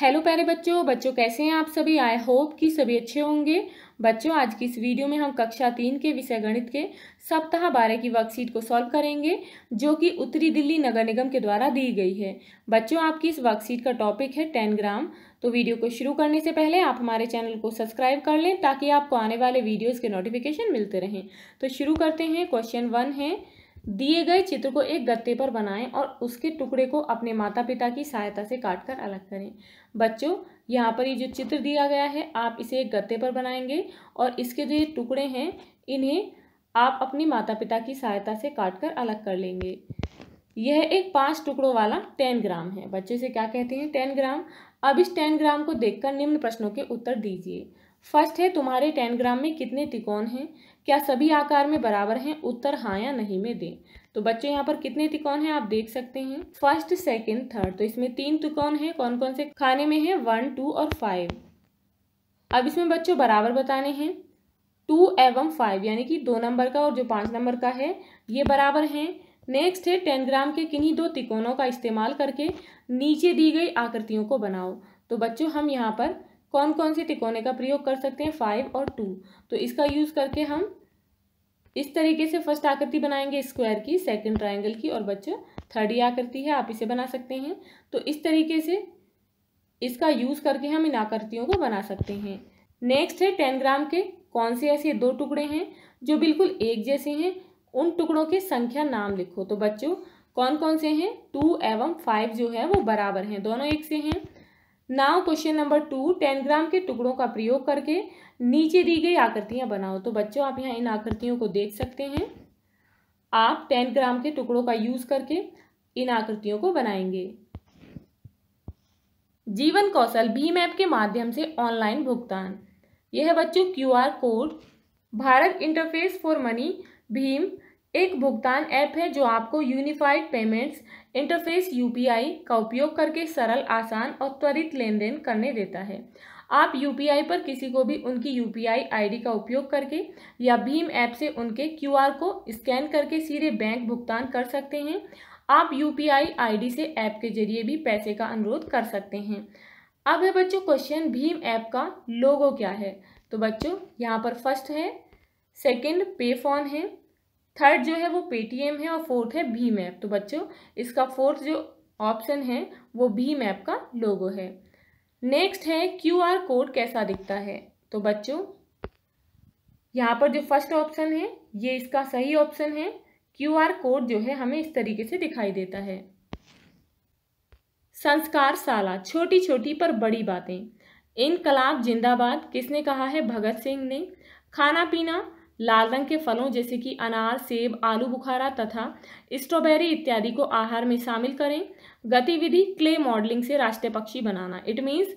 hello प्यारे बच्चों बच्चों कैसे हैं आप सभी आई होप कि सभी अच्छे होंगे बच्चों आज की इस वीडियो में हम कक्षा तीन के विषय गणित के सप्ताह बारह की वर्कशीट को सॉल्व करेंगे जो कि उत्तरी दिल्ली नगर निगम के द्वारा दी गई है बच्चों आपकी इस वर्कशीट का टॉपिक है टेन ग्राम तो वीडियो को शुरू करने से पहले आप हमारे चैनल को सब्सक्राइब कर लें ताकि आपको आने वाले वीडियोज़ के नोटिफिकेशन मिलते रहें तो शुरू करते हैं क्वेश्चन वन है दिए गए चित्र को एक गत्ते पर बनाएं और उसके टुकड़े को अपने माता पिता की सहायता से काटकर अलग करें बच्चों यहाँ पर ये जो चित्र दिया गया है आप इसे एक गत्ते पर बनाएंगे और इसके जो ये टुकड़े हैं इन्हें आप अपनी माता पिता की सहायता से काट कर अलग कर लेंगे यह एक पाँच टुकड़ों वाला टेन ग्राम है बच्चे से क्या कहते हैं टेन ग्राम अब इस टेन ग्राम को देखकर निम्न प्रश्नों के उत्तर दीजिए फर्स्ट है तुम्हारे टेन ग्राम में कितने तिकोन हैं क्या सभी आकार में बराबर हैं उत्तर हाँ या नहीं में दें तो बच्चे यहाँ पर कितने त्रिकोण हैं आप देख सकते हैं फर्स्ट सेकंड थर्ड तो इसमें तीन त्रिकोण हैं कौन कौन से खाने में है वन टू और फाइव अब इसमें बच्चों बराबर बताने हैं टू एवं फाइव यानी कि दो नंबर का और जो पाँच नंबर का है ये बराबर हैं नेक्स्ट है टेन ग्राम के किन्हीं दो तिकोनों का इस्तेमाल करके नीचे दी गई आकृतियों को बनाओ तो बच्चों हम यहाँ पर कौन कौन से तिकोने का प्रयोग कर सकते हैं फाइव और टू तो इसका यूज़ करके हम इस तरीके से फर्स्ट आकृति बनाएंगे स्क्वायर की सेकंड ट्रायंगल की और बच्चों थर्ड आकृति है आप इसे बना सकते हैं तो इस तरीके से इसका यूज़ करके हम इन आकृतियों को बना सकते हैं नेक्स्ट है टेन ग्राम के कौन से ऐसे दो टुकड़े हैं जो बिल्कुल एक जैसे हैं उन टुकड़ों के संख्या नाम लिखो तो बच्चों कौन कौन से हैं टू एवं फाइव जो है वो बराबर हैं दोनों एक से हैं now question number two ten gram के टुकड़ों का प्रयोग करके नीचे दी गई आकृतियाँ बनाओ तो बच्चों आप यहाँ इन आकृतियों को देख सकते हैं आप टेन ग्राम के टुकड़ों का यूज़ करके इन आकृतियों को बनाएंगे जीवन कौशल भीम ऐप के माध्यम से ऑनलाइन भुगतान यह है बच्चों QR code Bharat interface for money भीम एक भुगतान ऐप है जो आपको यूनिफाइड पेमेंट्स इंटरफेस यूपीआई का उपयोग करके सरल आसान और त्वरित लेन देन करने देता है आप यूपीआई पर किसी को भी उनकी यूपीआई आईडी का उपयोग करके या भीम ऐप से उनके क्यूआर को स्कैन करके सीधे बैंक भुगतान कर सकते हैं आप यूपीआई आईडी से ऐप के जरिए भी पैसे का अनुरोध कर सकते हैं अब है बच्चों क्वेश्चन भीम ऐप का लोगो क्या है तो बच्चों यहाँ पर फर्स्ट है सेकेंड पे फोन है थर्ड जो है वो पेटीएम है और फोर्थ है भीम ऐप तो बच्चों इसका फोर्थ जो ऑप्शन है वो भीम ऐप का लोगो है नेक्स्ट है क्यू आर कोड कैसा दिखता है तो बच्चों यहाँ पर जो फर्स्ट ऑप्शन है ये इसका सही ऑप्शन है क्यू आर कोड जो है हमें इस तरीके से दिखाई देता है संस्कार साला छोटी छोटी पर बड़ी बातें इनकलाब जिंदाबाद किसने कहा है भगत सिंह ने खाना पीना लाल रंग के फलों जैसे कि अनार सेब आलू बुखारा तथा स्ट्रॉबेरी इत्यादि को आहार में शामिल करें गतिविधि क्ले मॉडलिंग से राष्ट्रीय पक्षी बनाना इट मीन्स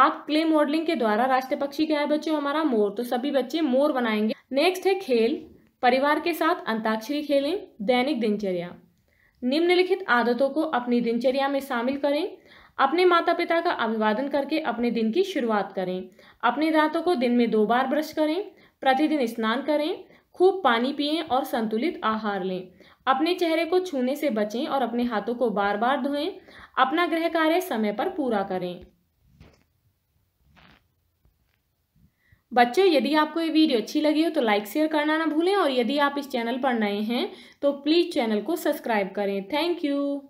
आप क्ले मॉडलिंग के द्वारा राष्ट्रीय पक्षी क्या है बच्चों हमारा मोर तो सभी बच्चे मोर बनाएंगे नेक्स्ट है खेल परिवार के साथ अंताक्षरी खेलें दैनिक दिनचर्या निम्नलिखित आदतों को अपनी दिनचर्या में शामिल करें अपने माता पिता का अभिवादन करके अपने दिन की शुरुआत करें अपने दांतों को दिन में दो बार ब्रश करें प्रतिदिन स्नान करें खूब पानी पिएं और संतुलित आहार लें अपने चेहरे को छूने से बचें और अपने हाथों को बार बार धोएं अपना गृह कार्य समय पर पूरा करें बच्चों यदि आपको ये वीडियो अच्छी लगी हो तो लाइक शेयर करना ना भूलें और यदि आप इस चैनल पर नए हैं तो प्लीज़ चैनल को सब्सक्राइब करें थैंक यू